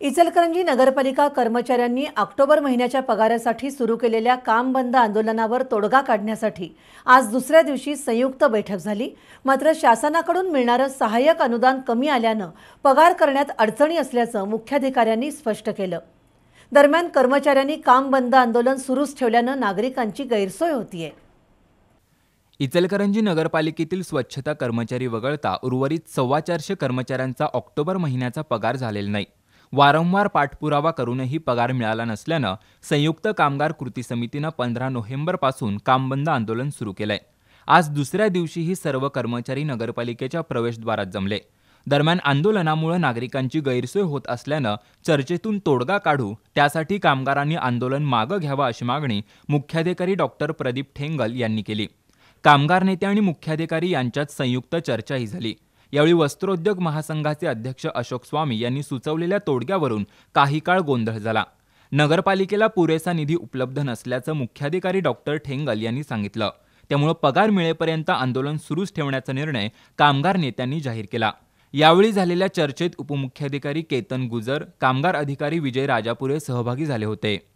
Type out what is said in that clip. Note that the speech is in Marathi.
इचलकरंजी नगरपालिका कर्मचाऱ्यांनी ऑक्टोबर महिन्याच्या पगारासाठी सुरू केलेल्या काम बंद आंदोलनावर तोडगा काढण्यासाठी आज दुसऱ्या दिवशी संयुक्त बैठक झाली मात्र शासनाकडून मिळणारं सहाय्यक अनुदान कमी आल्यानं पगार करण्यात अडचणी असल्याचं मुख्याधिकाऱ्यांनी स्पष्ट केलं दरम्यान कर्मचाऱ्यांनी काम बंद आंदोलन सुरूच ठेवल्यानं नागरिकांची गैरसोय होतीये इचलकरंजी नगरपालिकेतील स्वच्छता कर्मचारी वगळता उर्वरित सव्वा चारशे कर्मचाऱ्यांचा ऑक्टोबर महिन्याचा पगार झालेला नाही वारंवार पाठपुरावा करूनही पगार मिळाला नसल्यानं संयुक्त कामगार कृती समितीनं पंधरा नोव्हेंबरपासून कामबंद आंदोलन सुरू केलंय आज दुसऱ्या दिवशीही सर्व कर्मचारी नगरपालिकेच्या प्रवेशद्वारात जमले दरम्यान आंदोलनामुळे नागरिकांची गैरसोय होत असल्यानं चर्चेतून तोडगा काढू त्यासाठी कामगारांनी आंदोलन मागं घ्यावं अशी मागणी मुख्याधिकारी डॉक्टर प्रदीप ठेंगल यांनी केली कामगार नेते आणि मुख्याधिकारी यांच्यात संयुक्त चर्चाही झाली यावेळी वस्त्रोद्योग महासंघाचे अध्यक्ष अशोक स्वामी यांनी सुचवलेल्या तोडग्यावरून काही काळ गोंधळ झाला नगरपालिकेला पुरेसा निधी उपलब्ध नसल्याचं मुख्याधिकारी डॉक्टर ठेंगल यांनी सांगितलं त्यामुळं पगार मिळेपर्यंत आंदोलन सुरूच ठेवण्याचा निर्णय कामगार नेत्यांनी जाहीर केला यावेळी झालेल्या चर्चेत उपमुख्याधिकारी केतन गुजर कामगार अधिकारी विजय राजापुरे सहभागी झाले होते